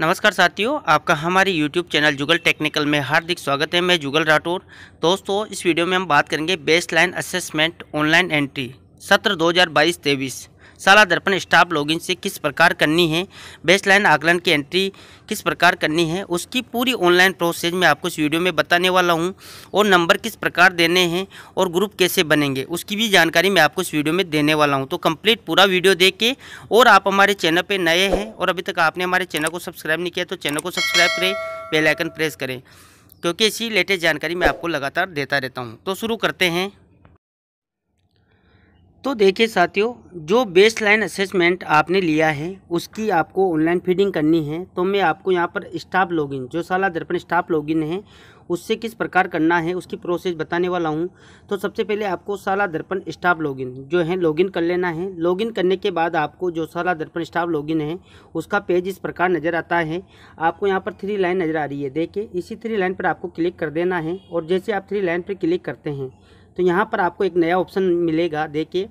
नमस्कार साथियों आपका हमारे YouTube चैनल जुगल टेक्निकल में हार्दिक स्वागत है मैं जुगल राठौर दोस्तों इस वीडियो में हम बात करेंगे baseline assessment online entry सत्र 2022-23 शाला दर्पण स्टाफ लॉगिन से किस प्रकार करनी है बेसलाइन आकलन की एंट्री किस प्रकार करनी है उसकी पूरी ऑनलाइन प्रोसेस मैं आपको इस वीडियो में बताने वाला हूँ और नंबर किस प्रकार देने हैं और ग्रुप कैसे बनेंगे उसकी भी जानकारी मैं आपको इस वीडियो में देने वाला हूँ तो कम्प्लीट पूरा वीडियो देख के और आप हमारे चैनल पर नए हैं और अभी तक आपने हमारे चैनल को सब्सक्राइब नहीं किया तो चैनल को सब्सक्राइब करें बेलाइकन प्रेस करें क्योंकि इसी लेटेस्ट जानकारी मैं आपको लगातार देता रहता हूँ तो शुरू करते हैं तो देखिए साथियों जो बेस लाइन असेसमेंट आपने लिया है उसकी आपको ऑनलाइन फीडिंग करनी है तो मैं आपको यहाँ पर स्टाफ लॉगिन जो साला दर्पण स्टाफ लॉगिन है उससे किस प्रकार करना है उसकी प्रोसेस बताने वाला हूँ तो सबसे पहले आपको साला दर्पण स्टाफ लॉगिन जो है लॉगिन कर लेना है लॉगिन करने के बाद आपको जो साला दर्पण स्टाफ लॉगिन है उसका पेज इस प्रकार नज़र आता है आपको यहाँ पर थ्री लाइन नज़र आ रही है देखिए इसी थ्री लाइन पर आपको क्लिक कर देना है और जैसे आप थ्री लाइन पर क्लिक करते हैं तो यहाँ पर आपको एक नया ऑप्शन मिलेगा देखिए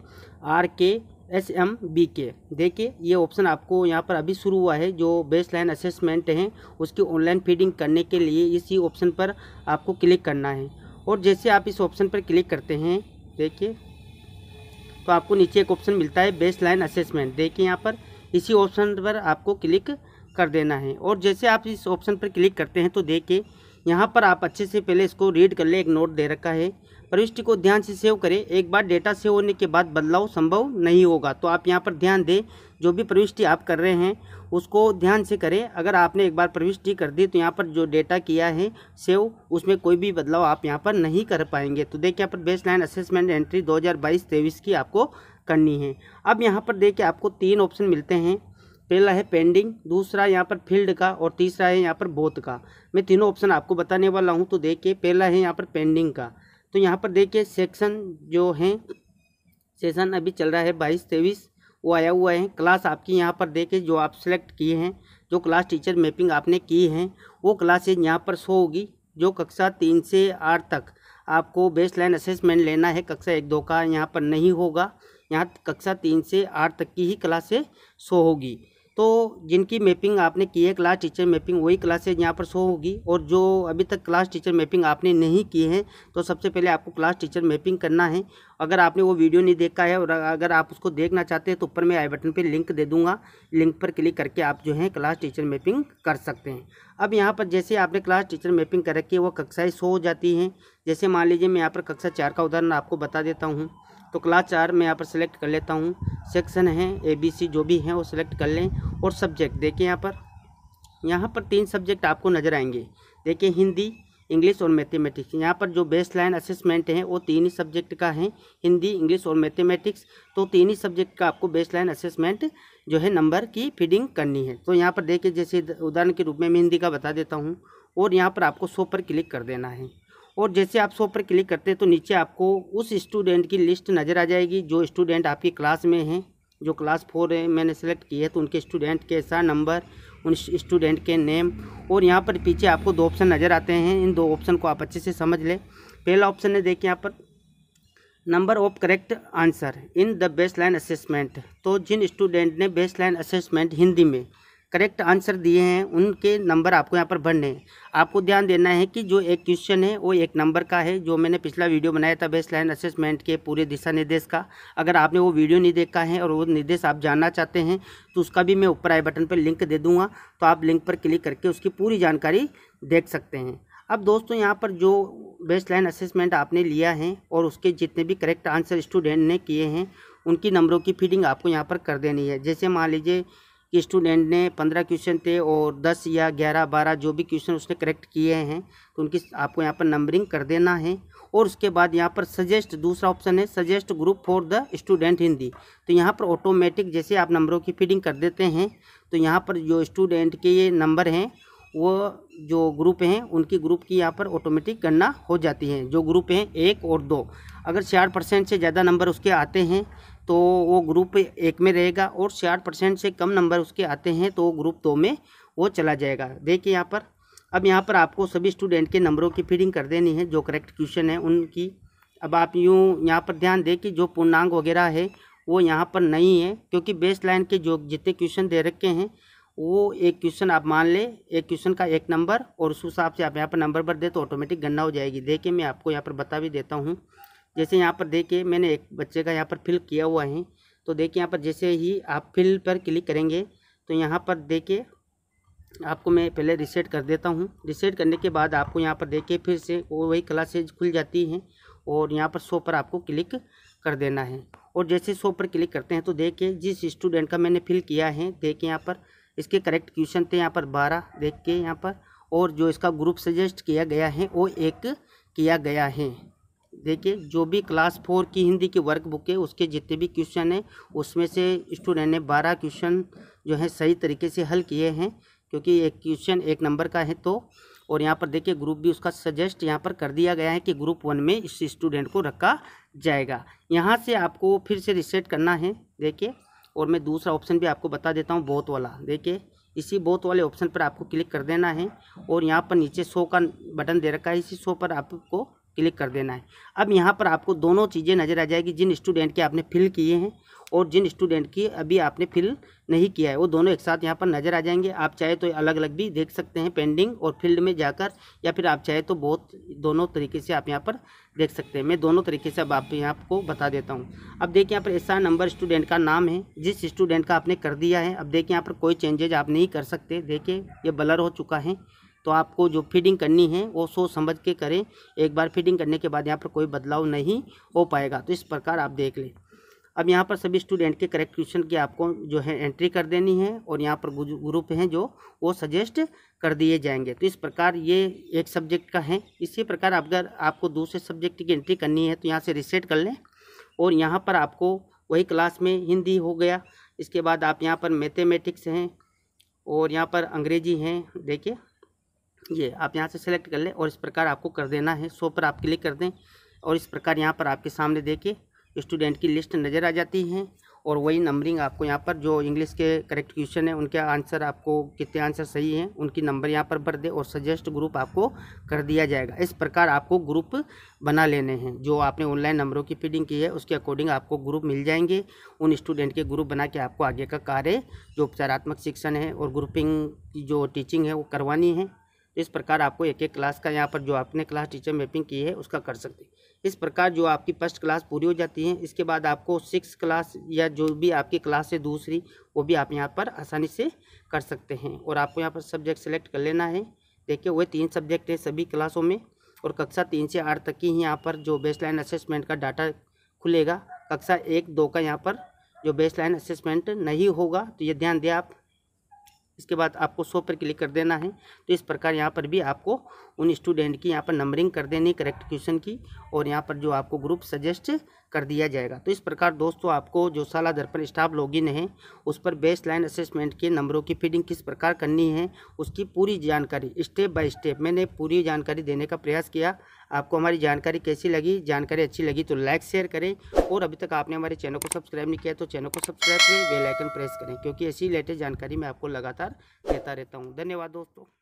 आर के एस एम बी के देखिए ये ऑप्शन आपको यहाँ पर अभी शुरू हुआ है जो बेस लाइन असेसमेंट है उसकी ऑनलाइन फीडिंग करने के लिए इसी ऑप्शन पर आपको क्लिक करना है और जैसे आप इस ऑप्शन पर क्लिक करते हैं देखिए तो आपको नीचे एक ऑप्शन मिलता है बेस लाइन असेसमेंट देखिए यहाँ पर इसी ऑप्शन पर आपको क्लिक कर देना है और जैसे आप इस ऑप्शन पर क्लिक करते हैं तो देखिए यहाँ पर आप अच्छे से पहले इसको रीड कर ले एक नोट दे रखा है प्रविष्टि को ध्यान से सेव करें एक बार डेटा सेव होने के बाद बदलाव संभव नहीं होगा तो आप यहाँ पर ध्यान दें जो भी प्रविष्टि आप कर रहे हैं उसको ध्यान से करें अगर आपने एक बार प्रविष्टि कर दी तो यहाँ पर जो डेटा किया है सेव उसमें कोई भी बदलाव आप यहाँ पर नहीं कर पाएंगे तो देखिए यहाँ पर बेस्ट लाइन असेसमेंट एंट्री दो हज़ार की आपको करनी है अब यहाँ पर देखिए आपको तीन ऑप्शन मिलते हैं पहला है पेंडिंग दूसरा यहाँ पर फील्ड का और तीसरा है यहाँ पर बोथ का मैं तीनों ऑप्शन आपको बताने वाला हूँ तो देखिए पहला है यहाँ पर पेंडिंग का तो यहाँ पर देखिए सेक्शन जो है सेशन अभी चल रहा है बाईस तेईस वो आया हुआ है क्लास आपकी यहाँ पर देखे जो आप सेलेक्ट किए हैं जो क्लास टीचर मैपिंग आपने की है वो क्लासेज यहाँ पर शो होगी जो कक्षा तीन से आठ तक आपको बेस्ट लाइन असेसमेंट लेना है कक्षा एक दो का यहाँ पर नहीं होगा यहाँ कक्षा तीन से आठ तक की ही क्लासेज शो होगी तो जिनकी मैपिंग आपने की है क्लास टीचर मैपिंग वही क्लासेज यहाँ पर शो होगी और जो अभी तक क्लास टीचर मैपिंग आपने नहीं की है तो सबसे पहले आपको क्लास टीचर मैपिंग करना है अगर आपने वो वीडियो नहीं देखा है और अगर आप उसको देखना चाहते हैं तो ऊपर मैं आई बटन पर लिंक दे दूँगा लिंक पर क्लिक करके आप जो है क्लास टीचर मैपिंग कर सकते हैं अब यहाँ पर जैसे आपने क्लास टीचर मैपिंग कर रखी है वो कक्षाएँ शो हो जाती हैं जैसे मान लीजिए मैं यहाँ पर कक्षा चार का उदाहरण आपको बता देता हूँ तो क्लास चार में यहाँ पर सेलेक्ट कर लेता हूँ सेक्शन है ए बी सी जो भी हैं वो सिलेक्ट कर लें और सब्जेक्ट देखिए यहाँ पर यहाँ पर तीन सब्जेक्ट आपको नज़र आएंगे देखिए हिंदी इंग्लिश और मैथमेटिक्स यहाँ पर जो बेस्ट लाइन असेसमेंट है वो तीन ही सब्जेक्ट का है हिंदी इंग्लिश और मैथमेटिक्स तो तीन ही सब्जेक्ट का आपको बेस्ट लाइन असेसमेंट जो है नंबर की फीडिंग करनी है तो यहाँ पर देखिए जैसे उदाहरण के रूप में मैं हिंदी का बता देता हूँ और यहाँ पर आपको सो पर क्लिक कर देना है और जैसे आप शॉप पर क्लिक करते हैं तो नीचे आपको उस स्टूडेंट की लिस्ट नज़र आ जाएगी जो स्टूडेंट आपकी क्लास में हैं जो क्लास फोर है मैंने सेलेक्ट की है तो उनके स्टूडेंट के ऐसा नंबर उन स्टूडेंट के नेम और यहाँ पर पीछे आपको दो ऑप्शन नज़र आते हैं इन दो ऑप्शन को आप अच्छे से समझ लें पहला ऑप्शन है देखिए यहाँ पर number of correct answer in the baseline assessment तो जिन स्टूडेंट ने बेस्ट लाइन असेसमेंट हिंदी में करेक्ट आंसर दिए हैं उनके नंबर आपको यहाँ पर भरने हैं आपको ध्यान देना है कि जो एक क्वेश्चन है वो एक नंबर का है जो मैंने पिछला वीडियो बनाया था बेस्ट लाइन असेसमेंट के पूरे दिशा निर्देश का अगर आपने वो वीडियो नहीं देखा है और वो निर्देश आप जानना चाहते हैं तो उसका भी मैं ऊपर आई बटन पर लिंक दे दूँगा तो आप लिंक पर क्लिक करके उसकी पूरी जानकारी देख सकते हैं अब दोस्तों यहाँ पर जो बेस्ट लाइन असेसमेंट आपने लिया है और उसके जितने भी करेक्ट आंसर स्टूडेंट ने किए हैं उनकी नंबरों की फीडिंग आपको यहाँ पर कर देनी है जैसे मान लीजिए स्टूडेंट ने पंद्रह क्वेश्चन थे और दस या ग्यारह बारह जो भी क्वेश्चन उसने करेक्ट किए हैं तो उनकी आपको यहाँ पर नंबरिंग कर देना है और उसके बाद यहाँ पर सजेस्ट दूसरा ऑप्शन है suggest group for the student Hindi तो यहाँ पर ऑटोमेटिक जैसे आप नंबरों की फीडिंग कर देते हैं तो यहाँ पर जो स्टूडेंट के ये नंबर हैं वो जो ग्रुप हैं उनकी ग्रुप की यहाँ पर ऑटोमेटिक गणना हो जाती है जो ग्रुप हैं एक और दो अगर चार परसेंट से ज़्यादा नंबर उसके आते हैं तो वो ग्रुप एक में रहेगा और साठ परसेंट से कम नंबर उसके आते हैं तो ग्रुप दो में वो चला जाएगा देखिए यहाँ पर अब यहाँ पर आपको सभी स्टूडेंट के नंबरों की फीडिंग कर देनी है जो करेक्ट क्वेश्चन है उनकी अब आप यूँ यहाँ पर ध्यान दें कि जो पूर्णांग वगैरह है वो यहाँ पर नहीं है क्योंकि बेस लाइन के जो जितने क्वेश्चन दे रखे हैं वो एक क्वेश्चन आप मान ले एक क्वेश्चन का एक नंबर और उस हिसाब से आप यहाँ पर नंबर भर दे तो ऑटोमेटिक गन्ना हो जाएगी देखिए मैं आपको यहाँ पर बता भी देता हूँ जैसे यहाँ पर देखिए मैंने एक बच्चे का यहाँ पर फिल किया हुआ है तो देखिए यहाँ पर जैसे ही आप फिल पर क्लिक करेंगे तो यहाँ पर देखिए आपको मैं पहले रिसेट कर देता हूँ रिसेट करने के बाद आपको यहाँ पर देखिए फिर से वो वही क्लासेज खुल जाती हैं और यहाँ पर शो पर आपको क्लिक कर देना है और जैसे शो पर क्लिक करते हैं तो देखिए जिस स्टूडेंट का मैंने फिल किया है देखिए यहाँ पर इसके करेक्ट क्वेश्चन थे यहाँ पर बारह देख के यहाँ पर और जो इसका ग्रुप सजेस्ट किया गया है वो एक किया गया है देखिए जो भी क्लास फोर की हिंदी की वर्क बुक है उसके जितने भी क्वेश्चन हैं उसमें से स्टूडेंट ने बारह क्वेश्चन जो है सही तरीके से हल किए हैं क्योंकि एक क्वेश्चन एक नंबर का है तो और यहाँ पर देखिए ग्रुप भी उसका सजेस्ट यहाँ पर कर दिया गया है कि ग्रुप वन में इस स्टूडेंट को रखा जाएगा यहाँ से आपको फिर से रिसेट करना है देखिए और मैं दूसरा ऑप्शन भी आपको बता देता हूँ बोथ वाला देखिए इसी बोथ वाले ऑप्शन पर आपको क्लिक कर देना है और यहाँ पर नीचे शो का बटन दे रखा है इसी शो पर आपको क्लिक कर देना है अब यहाँ पर आपको दोनों चीज़ें नज़र आ जाएगी जिन स्टूडेंट के आपने फिल किए हैं और जिन स्टूडेंट की अभी आपने फिल नहीं किया है वो दोनों एक साथ यहाँ पर नज़र आ जाएंगे आप चाहे तो अलग अलग भी देख सकते हैं पेंडिंग और फील्ड में जाकर या फिर आप चाहे तो बहुत दोनों तरीके से आप यहाँ पर देख सकते हैं मैं दोनों तरीके से अब आप यहाँ आपको बता देता हूँ अब देखिए यहाँ पर ऐसा नंबर स्टूडेंट का नाम है जिस स्टूडेंट का आपने कर दिया है अब देखिए यहाँ पर कोई चेंजेज आप नहीं कर सकते देखिए ये बलर हो चुका है तो आपको जो फीडिंग करनी है वो सोच समझ के करें एक बार फीडिंग करने के बाद यहाँ पर कोई बदलाव नहीं हो पाएगा तो इस प्रकार आप देख लें अब यहाँ पर सभी स्टूडेंट के करेक्ट क्वेश्चन की आपको जो है एंट्री कर देनी है और यहाँ पर ग्रुप हैं जो वो सजेस्ट कर दिए जाएंगे तो इस प्रकार ये एक सब्जेक्ट का है इसी प्रकार अगर आपको दूसरे सब्जेक्ट की एंट्री करनी है तो यहाँ से रिसेट कर लें और यहाँ पर आपको वही क्लास में हिंदी हो गया इसके बाद आप यहाँ पर मैथेमेटिक्स हैं और यहाँ पर अंग्रेजी हैं देखिए ये आप यहाँ से सेलेक्ट कर लें और इस प्रकार आपको कर देना है सो पर आप क्लिक कर दें और इस प्रकार यहाँ पर आपके सामने देखिए स्टूडेंट की लिस्ट नज़र आ जाती है और वही नंबरिंग आपको यहाँ पर जो इंग्लिश के करेक्ट क्वेश्चन है उनके आंसर आपको कितने आंसर सही हैं उनकी नंबर यहाँ पर भर दे और सजेस्ट ग्रुप आपको कर दिया जाएगा इस प्रकार आपको ग्रुप बना लेने हैं जो आपने ऑनलाइन नंबरों की फीडिंग की है उसके अकॉर्डिंग आपको ग्रुप मिल जाएंगे उन स्टूडेंट के ग्रुप बना के आपको आगे का कार्य जो उपचारात्मक शिक्षण है और ग्रुपिंग की जो टीचिंग है वो करवानी है इस प्रकार आपको एक एक क्लास का यहाँ पर जो आपने क्लास टीचर मैपिंग की है उसका कर सकते हैं इस प्रकार जो आपकी फर्स्ट क्लास पूरी हो जाती है इसके बाद आपको सिक्स क्लास या जो भी आपकी क्लास है दूसरी वो भी आप यहाँ पर आसानी से कर सकते हैं और आपको यहाँ पर सब्जेक्ट सेलेक्ट कर लेना है देखिए वही तीन सब्जेक्ट हैं सभी क्लासों में और कक्षा तीन से आठ तक की ही यहाँ पर जो बेस्ट लाइन असेसमेंट का डाटा खुलेगा कक्षा एक दो का यहाँ पर जो बेस्ट लाइन असेसमेंट नहीं होगा तो ये ध्यान दें आप इसके बाद आपको शो पर क्लिक कर देना है तो इस प्रकार यहाँ पर भी आपको उन स्टूडेंट की यहाँ पर नंबरिंग कर देनी करेक्ट क्वेश्चन की और यहाँ पर जो आपको ग्रुप सजेस्ट कर दिया जाएगा तो इस प्रकार दोस्तों आपको जो साला दर्पण स्टाफ लॉगिन है उस पर बेस लाइन असेसमेंट के नंबरों की फीडिंग किस प्रकार करनी है उसकी पूरी जानकारी स्टेप बाय स्टेप मैंने पूरी जानकारी देने का प्रयास किया आपको हमारी जानकारी कैसी लगी जानकारी अच्छी लगी तो लाइक शेयर करें और अभी तक आपने हमारे चैनल को सब्सक्राइब नहीं किया तो चैनल को सब्सक्राइब करें बेलाइकन प्रेस करें क्योंकि ऐसी लेटेस्ट जानकारी मैं आपको लगातार देता रहता हूँ धन्यवाद दोस्तों